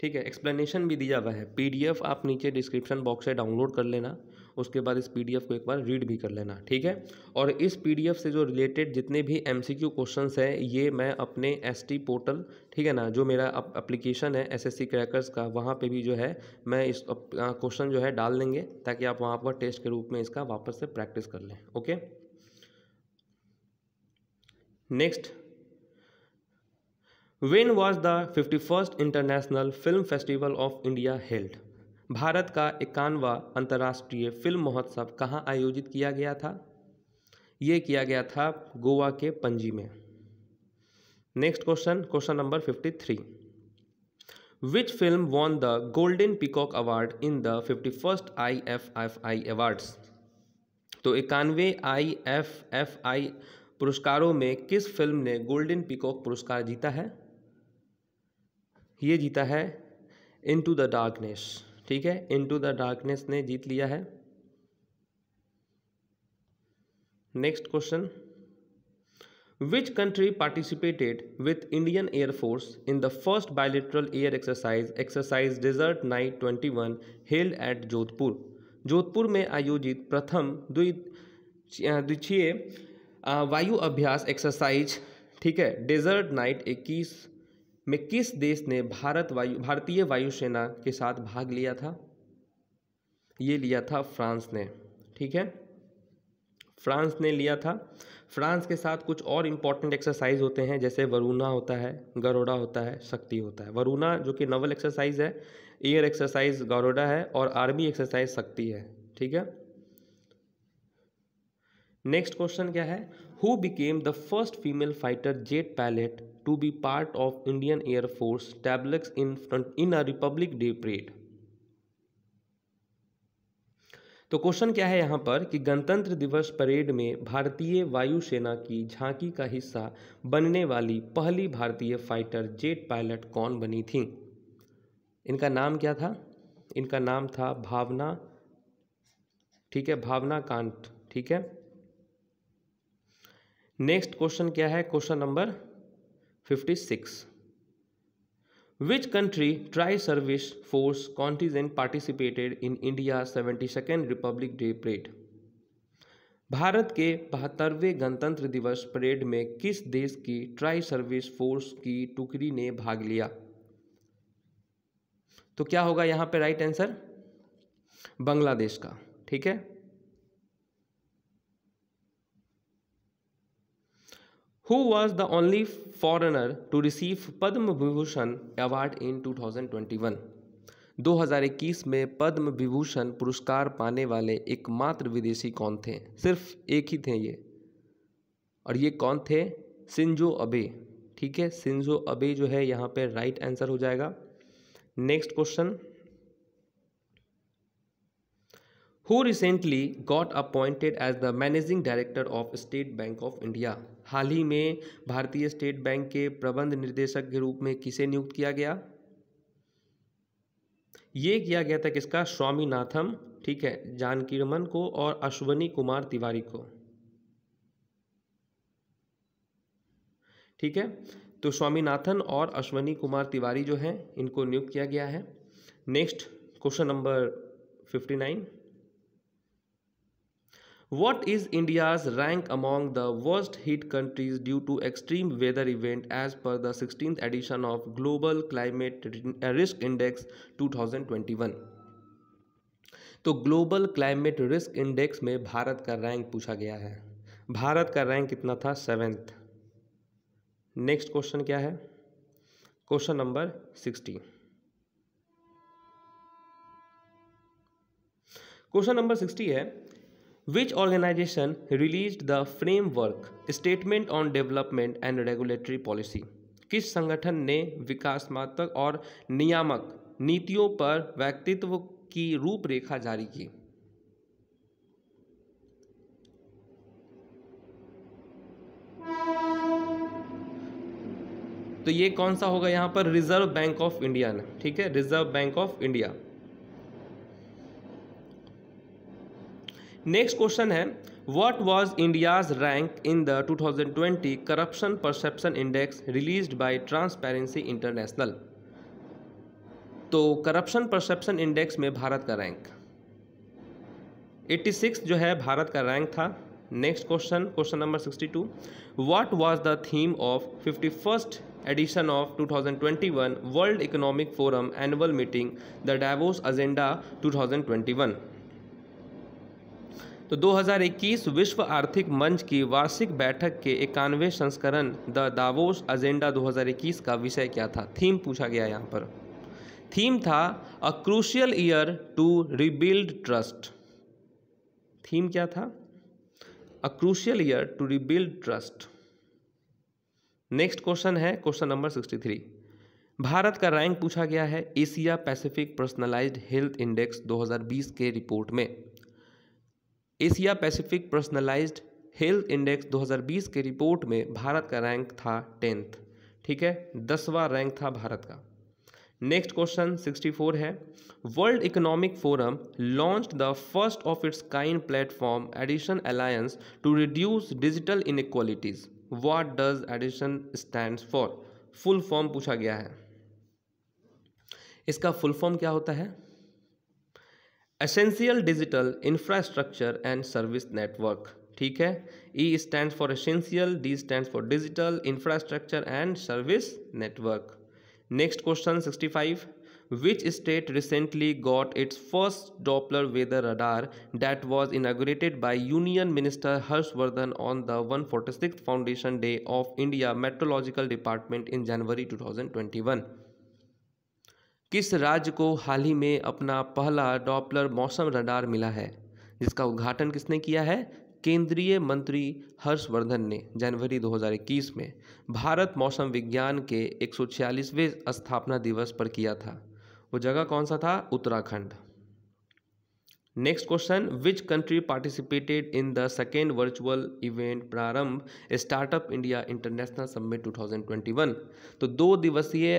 ठीक है एक्सप्लेनेशन भी दिया हुआ है पीडीएफ आप नीचे डिस्क्रिप्शन बॉक्स से डाउनलोड कर लेना उसके बाद इस पी को एक बार रीड भी कर लेना ठीक है और इस पी से जो रिलेटेड जितने भी एमसीक्यू क्वेश्चंस हैं ये मैं अपने एस पोर्टल ठीक है ना जो मेरा अप्लीकेशन है एस क्रैकर्स का वहाँ पर भी जो है मैं इस क्वेश्चन जो है डाल लेंगे ताकि आप वहाँ पर टेस्ट के रूप में इसका वापस से प्रैक्टिस कर लें okay next when was the fifty first international film festival of India held Bharat का इक्यानवा अंतर्राष्ट्रीय फिल्म महोत्सव कहाँ आयोजित किया गया था ये किया गया था गोवा के पंजी में next question question number fifty three which film won the golden peacock award in the fifty first I F F I awards तो इक्यानवे आई एफ एफ आई पुरस्कारों में किस फिल्म ने गोल्डन पिकॉक पुरस्कार जीता है ये जीता है इन टू द डार्कनेस ठीक है इनटू द डार्कनेस ने जीत लिया है next question which country participated with Indian air force in the first bilateral air exercise exercise desert knight twenty one held at Jodhpur Jodhpur में आयोजित प्रथम द्वितीय वायु अभ्यास एक्सरसाइज ठीक है डेजर्ट नाइट इक्कीस में किस देश ने भारत वायु भारतीय वायुसेना के साथ भाग लिया था ये लिया था फ्रांस ने ठीक है फ्रांस ने लिया था फ्रांस के साथ कुछ और इम्पॉर्टेंट एक्सरसाइज होते हैं जैसे वरुणा होता है गरोडा होता है शक्ति होता है वरुणा जो कि नवल एक्सरसाइज है एयर एक्सरसाइज गरोडा है और आर्मी एक्सरसाइज शक्ति है ठीक है नेक्स्ट क्वेश्चन क्या है who became the first female fighter jet pilot to be part of Indian air force Force in in front in a Republic Day तो क्वेश्चन क्या है यहाँ पर कि गणतंत्र दिवस परेड में भारतीय वायुसेना की झांकी का हिस्सा बनने वाली पहली भारतीय फाइटर जेट पायलट कौन बनी थी इनका नाम क्या था इनका नाम था भावना ठीक है भावना कांत ठीक है नेक्स्ट क्वेश्चन क्या है question number 56. Which country tri-service force contingent participated in India's 72nd Republic Day parade? Bharat के बहत्तरवें गणतंत्र दिवस परेड में किस देश की ट्राई सर्विस फोर्स की टुकड़ी ने भाग लिया तो क्या होगा यहाँ पे राइट आंसर बांग्लादेश का ठीक है to receive Padma Vibhushan award in two thousand twenty one दो 2021 2021 में पद्म विभूषण पुरस्कार पाने वाले एकमात्र विदेशी कौन थे सिर्फ एक ही थे ये और ये कौन थे सिंजो अबे ठीक है सिंजो अबे जो है यहाँ पे राइट आंसर हो जाएगा next question who recently got appointed as the managing director of state bank of India हाल ही में भारतीय स्टेट बैंक के प्रबंध निर्देशक के रूप में किसे नियुक्त किया गया ये किया गया था किसका स्वामीनाथम ठीक है जानकी रमन को और अश्वनी कुमार तिवारी को ठीक है तो स्वामीनाथन और अश्वनी कुमार तिवारी जो हैं इनको नियुक्त किया गया है next question number fifty nine What is India's rank among the worst hit countries due to extreme weather event as per the 16th edition of Global Climate Risk Index 2021? तो ग्लोबल क्लाइमेट रिस्क इंडेक्स में भारत का रैंक पूछा गया है भारत का रैंक कितना था सेवेंथ नेक्स्ट क्वेश्चन क्या है question number sixteen question number sixty है Which organization released the framework statement on development and regulatory policy? किस संगठन ने विकासमात्मक और नियामक नीतियों पर व्यक्तित्व की रूपरेखा जारी की तो ये कौन सा होगा यहाँ पर रिजर्व बैंक ऑफ इंडिया ने ठीक है reserve bank of India next question है what was India's rank in the 2020 corruption perception index released by transparency international तो करप्शन परसेप्शन इंडेक्स में भारत का रैंक 86 जो है भारत का रैंक था next question question number 62 what was the theme of fifty edition of 2021 world economic forum annual meeting the Davos agenda 2021 तो 2021 विश्व आर्थिक मंच की वार्षिक बैठक के इक्यानवे संस्करण द दावोस एजेंडा 2021 का विषय क्या था थीम पूछा गया यहाँ पर थीम था a crucial year to rebuild trust theme क्या था a crucial year to rebuild trust next question है question number sixty three Bharat का रैंक पूछा गया है Asia Pacific personalized health index 2020 के रिपोर्ट में Asia Pacific personalized health index 2020 के रिपोर्ट में भारत का रैंक था टेंथ ठीक है दसवां रैंक था भारत का नेक्स्ट क्वेश्चन 64 है world economic forum launch the first of its kind platform Edison alliance to reduce digital inequalities what does Edison stand for full form पूछा गया है इसका फुल फॉर्म क्या होता है Essential digital infrastructure and service network. ठीक है stands for essential. D stands for digital infrastructure and service network. Next question 65. which state recently got its first Doppler weather radar that was inaugurated by Union Minister Harshvardhan on the 146th Foundation Day of India Meteorological Department in January 2021. किस राज्य को हाल ही में अपना पहला डॉपलर मौसम रडार मिला है जिसका उद्घाटन किसने किया है केंद्रीय मंत्री हर्षवर्धन ने जनवरी 2021 में भारत मौसम विज्ञान के एक स्थापना दिवस पर किया था वो जगह कौन सा था Uttarakhand next question which country participated in the second virtual event Prarambh startup India international summit 2021 तो दो दिवसीय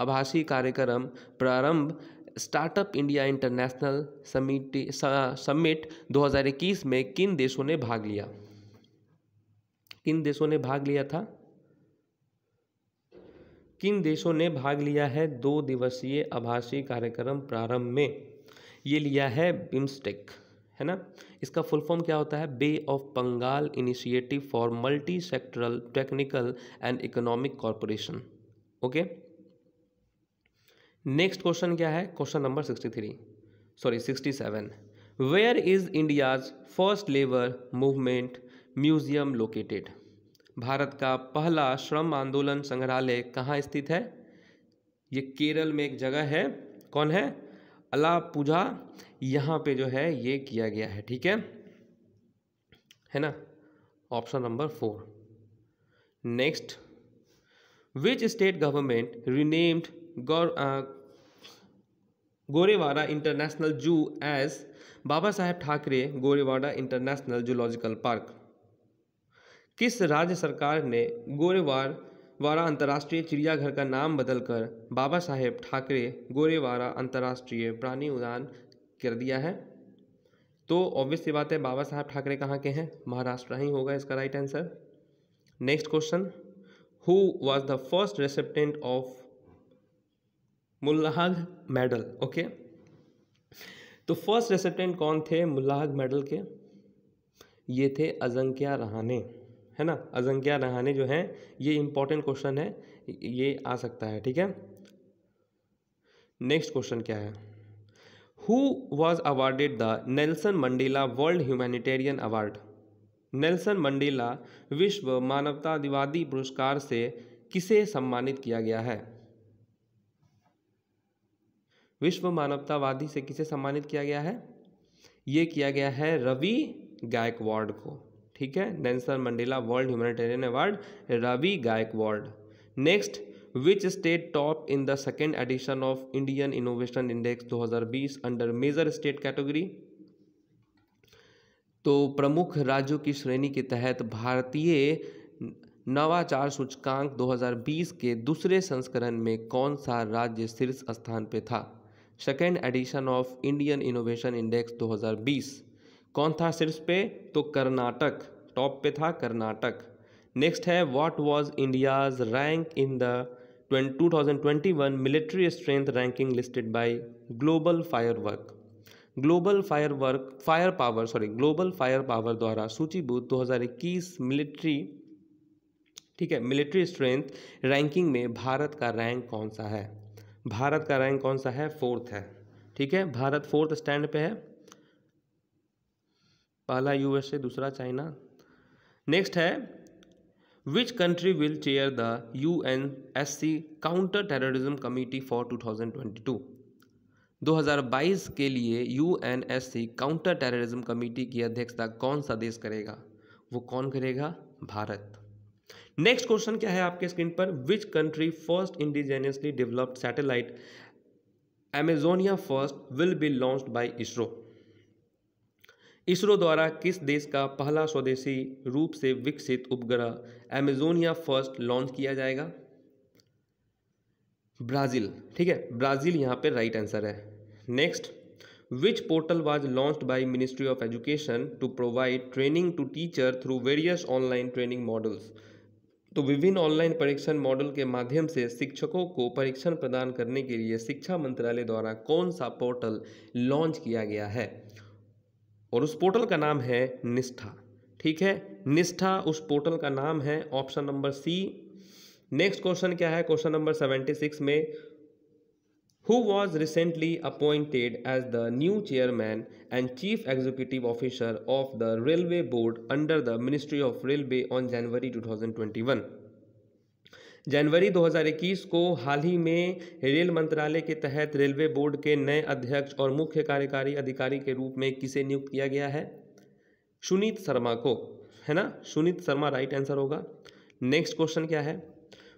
आभासी कार्यक्रम Prarambh startup India international summit summit 2021 में किन देशों ने भाग लिया किन देशों ने भाग लिया था किन देशों ने भाग लिया है दो दिवसीय आभासी कार्यक्रम प्रारंभ में ये लिया है बिम्स्टेक है ना इसका फुल फॉर्म क्या होता है bay of Bengal initiative for multi sectoral technical and economic corporation okay next question क्या है question number sixty three sorry sixty seven where is India's first labour movement museum located Bharat का पहला श्रम आंदोलन संग्रहालय कहाँ स्थित है ये केरल में एक जगह है कौन है पूजा यहाँ पे जो है ये किया गया है ठीक है है ना option number four next which state government renamed गौर Gorewada international zoo as Baba Saheb Thackeray Gorewada international zoological park किस राज्य सरकार ने गोरेवाड़ वारा अंतर्राष्ट्रीय चिड़ियाघर का नाम बदलकर बाबा साहेब ठाकरे गोरेवाड़ा अंतर्राष्ट्रीय प्राणी उद्यान कर दिया है तो ऑब्वियस सी बात है बाबा साहेब ठाकरे कहाँ के हैं महाराष्ट्र ही होगा इसका right answer next question who was the first recipient of मुल्लाहग मेडल ओके तो फर्स्ट रेसिप्टेंट कौन थे मुल्लाहग मेडल के ये थे अजंक्या रहाने है ना अजंक्या रहाने जो हैं ये इंपॉर्टेंट क्वेश्चन है ये आ सकता है ठीक है नेक्स्ट क्वेश्चन क्या है who was awarded the Nelson Mandela world humanitarian award Nelson Mandela विश्व मानवतावादी पुरस्कार से किसे सम्मानित किया गया है विश्व मानवतावादी से किसे सम्मानित किया गया है ये किया गया है रवि गायकवाड को ठीक है Nelson Mandela world humanitarian award Ravi Gaikwad next which state top in the second edition of Indian innovation index 2020 under major state category तो प्रमुख राज्यों की श्रेणी के तहत भारतीय नवाचार सूचकांक 2020 के दूसरे संस्करण में कौन सा राज्य शीर्ष स्थान पे था second edition of Indian innovation index 2020 कौन था शीर्ष पे तो कर्नाटक टॉप पे था कर्नाटक नेक्स्ट है what was India's rank in the 2021 military strength ranking listed by global firework global firework fire power sorry global fire power द्वारा सूचीबद्ध 2021 मिलिट्री ठीक है मिलिट्री स्ट्रेंथ रैंकिंग में भारत का रैंक कौन सा है भारत का रैंक कौन सा है फोर्थ है ठीक है भारत फोर्थ स्टैंड पे है पहला यूएसए दूसरा चाइना नेक्स्ट है which country will chair the U N S C counter terrorism committee for 2022 2022 के लिए U N S C counter terrorism committee की अध्यक्षता कौन सा देश करेगा वो कौन करेगा भारत नेक्स्ट क्वेश्चन क्या है आपके स्क्रीन पर which country first indigenously developed satellite Amazonia first will be launch by ISRO ISRO द्वारा किस देश का पहला स्वदेशी रूप से विकसित उपग्रह एमेजोनिया फर्स्ट लॉन्च किया जाएगा ब्राज़ील ठीक है ब्राज़ील यहाँ पे राइट आंसर है next which portal was launch by ministry of education to provide training to teacher through various online training models तो विभिन्न ऑनलाइन परीक्षण मॉडल के माध्यम से शिक्षकों को परीक्षण प्रदान करने के लिए शिक्षा मंत्रालय द्वारा कौन सा पोर्टल लॉन्च किया गया है और उस पोर्टल का नाम है निष्ठा ठीक है निष्ठा उस पोर्टल का नाम है option number C next question क्या है क्वेश्चन नंबर सेवेंटी सिक्स में who was recently appointed as the new chairman and chief executive officer of the Railway Board under the Ministry of Railway on January 2021. जनवरी 2021 को हाल ही में रेल मंत्रालय के तहत रेलवे बोर्ड के नए अध्यक्ष और मुख्य कार्यकारी अधिकारी के रूप में किसे नियुक्त किया गया है सुनीत शर्मा को है ना सुनीत शर्मा राइट आंसर होगा नेक्स्ट क्वेश्चन क्या है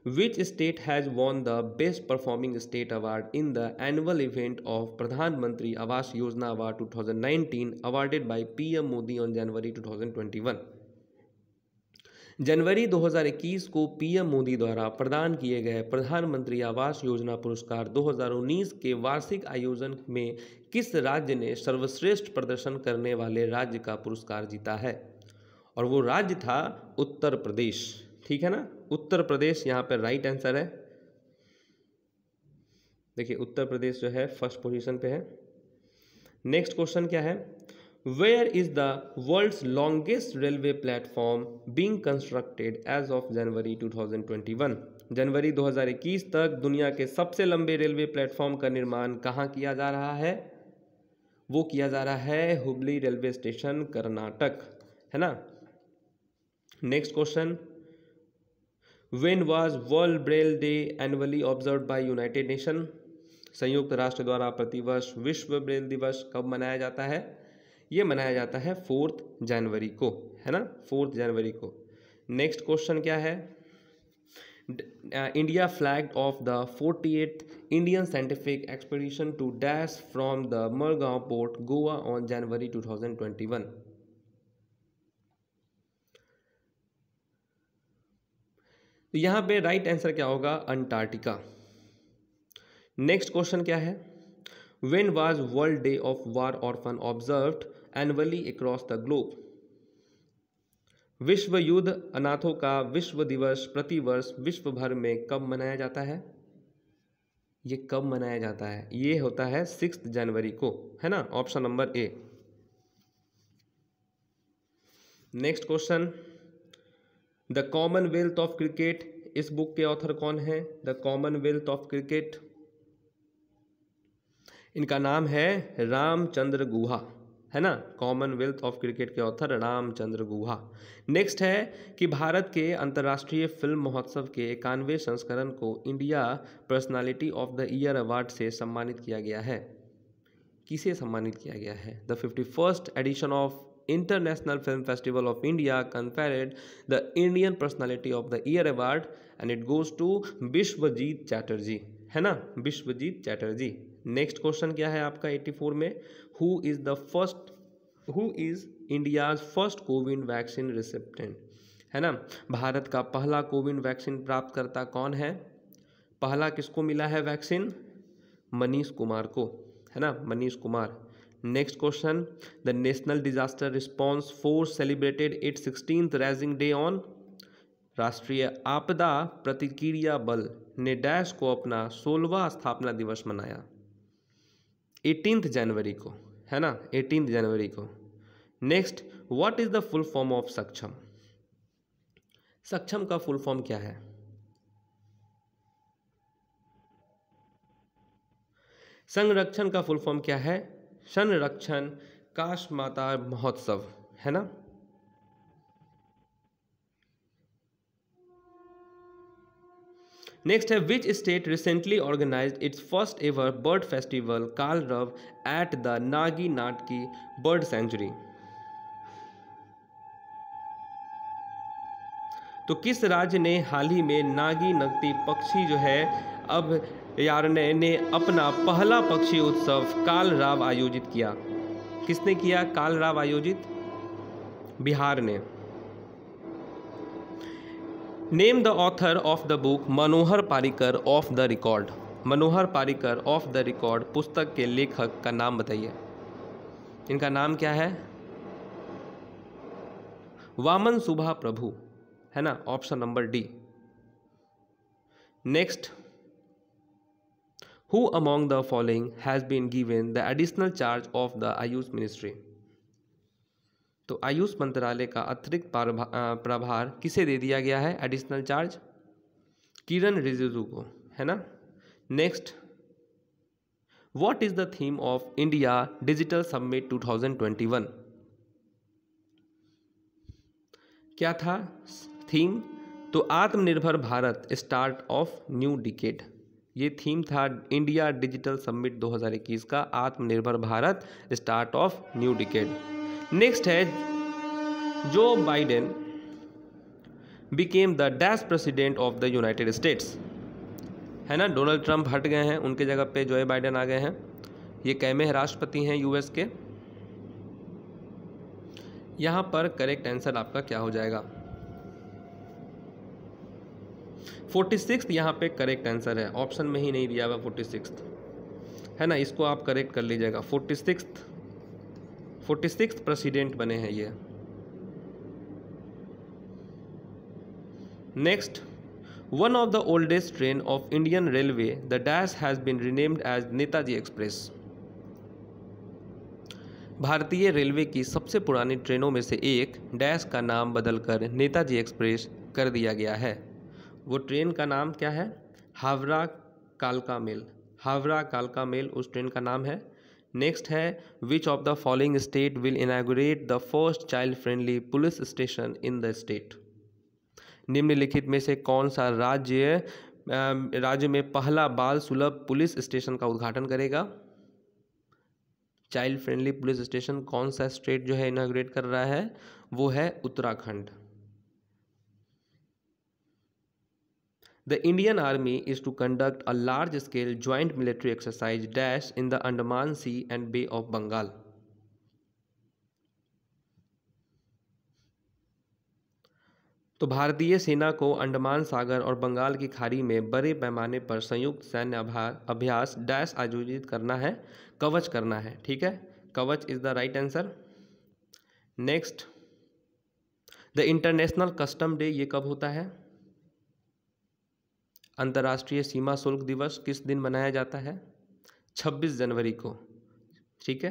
which state has won the best performing state award in the annual event of Pradhan Mantri Awas Yojana award 2019 thousand nineteen awarded by P M Modi on January two जनवरी 2021 को पीएम मोदी द्वारा प्रदान किए गए प्रधानमंत्री आवास योजना पुरस्कार 2019 के वार्षिक आयोजन में किस राज्य ने सर्वश्रेष्ठ प्रदर्शन करने वाले राज्य का पुरस्कार जीता है और वो राज्य था उत्तर प्रदेश ठीक है ना उत्तर प्रदेश यहाँ पर राइट आंसर है देखिए उत्तर प्रदेश जो है फर्स्ट पोजीशन पे है नेक्स्ट क्वेश्चन क्या है where is the world's longest railway platform being constructed as of January 2021 जनवरी 2021 तक दुनिया के सबसे लंबे रेलवे प्लेटफॉर्म का निर्माण कहाँ किया जा रहा है वो किया जा रहा है हुबली रेलवे स्टेशन कर्नाटक है ना next question when was world braille day annually observe by united nation संयुक्त राष्ट्र द्वारा प्रतिवर्ष विश्व ब्रेल दिवस कब मनाया जाता है ये मनाया जाता है फोर्थ जनवरी को है ना फोर्थ जनवरी को नेक्स्ट क्वेश्चन क्या है India flag of the forty eight Indian scientific expedition to dash from the Margao port Goa on January two thousand twenty one तो यहां पे राइट आंसर क्या होगा अंटार्कटिका नेक्स्ट क्वेश्चन क्या है when was world day of war orphan observe annually across the globe विश्व युद्ध अनाथों का विश्व दिवस प्रतिवर्ष विश्व भर में कब मनाया जाता है ये कब मनाया जाता है ये होता है सिक्स जनवरी को है ना option number A next question the common wealth of cricket इस बुक के ऑथर कौन है द कॉमनवेल्थ ऑफ क्रिकेट इनका नाम है रामचंद्र गुहा है ना कॉमनवेल्थ ऑफ क्रिकेट के ऑथर रामचंद्र गुहा नेक्स्ट है कि भारत के अंतर्राष्ट्रीय फिल्म महोत्सव के इक्यानवे संस्करण को India personality of the year award से सम्मानित किया गया है किसे सम्मानित किया गया है the fifty first edition of international film festival of India conferred the Indian personality of the year award and it goes to Biswajit Chatterjee है ना विश्वजीत चैटर्जी नेक्स्ट क्वेश्चन क्या है आपका एट्टी फोर में who is the first who is India's first CoWIN vaccine recipient है ना भारत का पहला कोविन वैक्सीन प्राप्तकर्ता कौन है पहला किसको मिला है वैक्सीन मनीष कुमार को है ना Manish Kumar next question the national disaster response force celebrated it sixteen raising day on राष्ट्रीय आपदा प्रतिक्रिया बल ने डैश को अपना सोलवा स्थापना दिवस मनाया एटीन जनवरी को है ना एटीन जनवरी को next what is the full form of Saksham Saksham का फुल फॉर्म क्या है संरक्षण का फुल फॉर्म क्या है संरक्षण काश माता महोत्सव है ना नेक्स्ट है which state recently organise its first ever bird festival Kalrav at the Nagi नाटकी बर्ड सेंचुरी तो किस राज्य ने हाल ही में नागी नगती पक्षी जो है अब यारने ने अपना पहला पक्षी उत्सव कालराव आयोजित किया किसने किया कालराव आयोजित बिहार ने name the author of the book Manohar Parrikar of the record Manohar Parrikar of the record पुस्तक के लेखक का नाम बताइए इनका नाम क्या है वामन सुभा प्रभु है ना option number D next Who among the following has been given the additional charge of the AYUSH ministry? तो आयुष मंत्रालय का अतिरिक्त प्रभार किसे दे दिया गया है एडिशनल चार्ज किरण रिजिजू को है ना next what is the theme of India digital twenty 2021 क्या था थीम तो Atmanirbhar Bharat start of new decade ये थीम था इंडिया डिजिटल समिट 2021 का Atmanirbhar Bharat start of new decade next है Joe Biden became the dash president of the United States है ना डोनाल्ड ट्रंप हट गए हैं उनके जगह पे जो बाइडेन आ गए हैं ये कैमे राष्ट्रपति हैं यूएस के यहाँ पर करेक्ट आंसर आपका क्या हो जाएगा फोर्टी सिक्स यहाँ पर करेक्ट आंसर है ऑप्शन में ही नहीं दिया हुआ फोर्टी सिक्स है ना इसको आप करेक्ट कर लीजिएगा forty six forty six president बने हैं ये next one of the oldest train of Indian railway the dash has been renamed as Netaji express भारतीय रेलवे की सबसे पुरानी ट्रेनों में से एक डैश का नाम बदलकर नेताजी एक्सप्रेस कर दिया गया है वो ट्रेन का नाम क्या है हावड़ा कालका मेल हावड़ा कालका मेल उस ट्रेन का नाम है नेक्स्ट है which of the following state will inaugurate the first child friendly police station in the state निम्नलिखित में से कौन सा राज्य राज्य में पहला बाल सुलभ पुलिस स्टेशन का उद्घाटन करेगा चाइल्ड फ्रेंडली पुलिस स्टेशन कौन सा स्टेट जो है इनाग्रेट कर रहा है वो है Uttarakhand The Indian Army is to conduct a large-scale joint military exercise dash in the Andaman Sea and Bay of Bengal. तो भारतीय सेना को अंडमान सागर और बंगाल की खाड़ी में बड़े पैमाने पर संयुक्त सैन्य अभ्यास डैश आयोजित करना है कवच करना है ठीक है Kavach is the right answer next the international custom day ये कब होता है अंतर्राष्ट्रीय सीमा शुल्क दिवस किस दिन मनाया जाता है छब्बीस जनवरी को ठीक है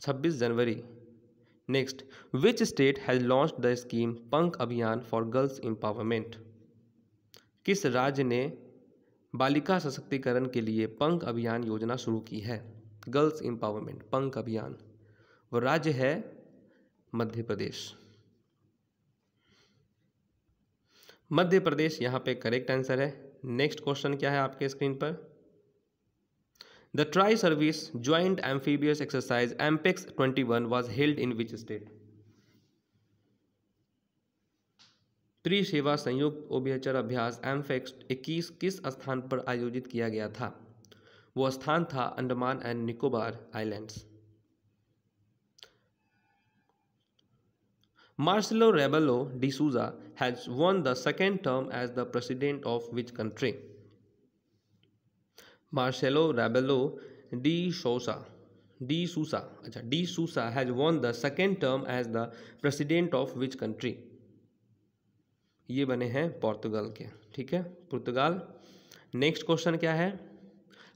छब्बीस जनवरी next which state has launch the scheme Pankh Abhiyan for girls empowerment किस राज्य ने बालिका सशक्तिकरण के लिए पंख अभियान योजना शुरू की है गर्ल्स एम्पावरमेंट पंख अभियान वो राज्य है मध्य प्रदेश मध्य प्रदेश यहाँ पे करेक्ट आंसर है नेक्स्ट क्वेश्चन क्या है आपके स्क्रीन पर the tri service joint amphibious exercise AMPHEX twenty one was held in which state त्रि सेवा संयुक्त ओबियचर अभ्यास एम्फेक्स इक्कीस किस स्थान पर आयोजित किया गया था वो स्थान था Andaman and Nicobar islands Marcelo Rebelo de Souza has won the second term as the president of which country? Marcelo Rebelo de Souza de Sousa. Achha, de Sousa has won the second term as the president of which country? ये बने हैं पुर्तगाल के ठीक है पुर्तगाल नेक्स्ट क्वेश्चन क्या है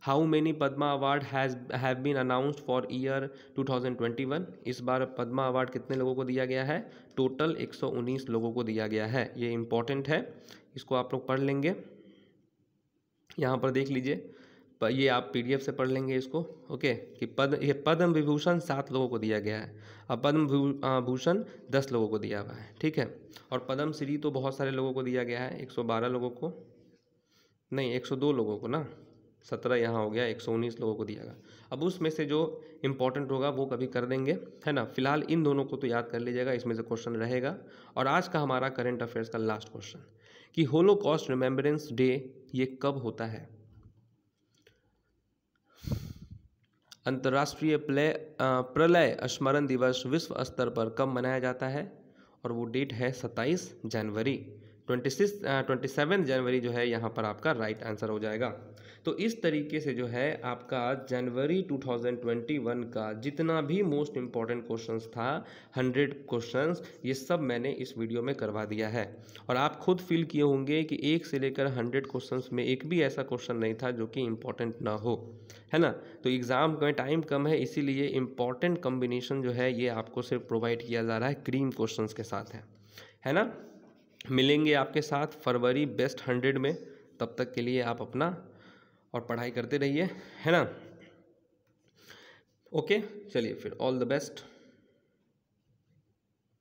how many Padma award has have been announced for year 2021 इस बार पद्मा अवार्ड कितने लोगों को दिया गया है टोटल 119 लोगों को दिया गया है ये इम्पॉर्टेंट है इसको आप लोग पढ़ लेंगे यहाँ पर देख लीजिए ये आप पीडीएफ से पढ़ लेंगे इसको ओके कि पद ये पद्म विभूषण सात लोगों को दिया गया है और पद्म भूषण दस लोगों को दिया हुआ है ठीक है और पद्म श्री तो बहुत सारे लोगों को दिया गया है एक सौ बारह लोगों को नहीं एक सौ दो लोगों को ना सत्रह यहाँ हो गया एक सौ उन्नीस लोगों को दिया गया अब उसमें से जो इम्पोर्टेंट होगा वो कभी कर देंगे है ना फिलहाल इन दोनों को तो याद कर लीजिएगा इसमें से क्वेश्चन रहेगा और आज का हमारा करंट अफेयर्स का लास्ट क्वेश्चन कि होलो कॉस्ट रिमेम्बरेंस डे ये कब होता है अंतर्राष्ट्रीय प्लय प्रलय स्मरण दिवस विश्व स्तर पर कब मनाया जाता है और वो डेट है सत्ताईस जनवरी twenty six twenty seven January जो है यहाँ पर आपका राइट आंसर हो जाएगा तो इस तरीके से जो है आपका जनवरी 2021 का जितना भी मोस्ट इम्पॉर्टेंट क्वेश्चंस था हंड्रेड क्वेश्चंस ये सब मैंने इस वीडियो में करवा दिया है और आप खुद फील किए होंगे कि एक से लेकर हंड्रेड क्वेश्चंस में एक भी ऐसा क्वेश्चन नहीं था जो कि इम्पॉर्टेंट ना हो है ना तो एग्ज़ाम में टाइम कम है इसीलिए इम्पॉर्टेंट कम्बिनेशन जो है ये आपको सिर्फ प्रोवाइड किया जा रहा है क्रीम क्वेश्चन के साथ है है ना मिलेंगे आपके साथ फरवरी बेस्ट हंड्रेड में तब तक के लिए आप अपना और पढ़ाई करते रहिए है ना ओके चलिए फिर ऑल द बेस्ट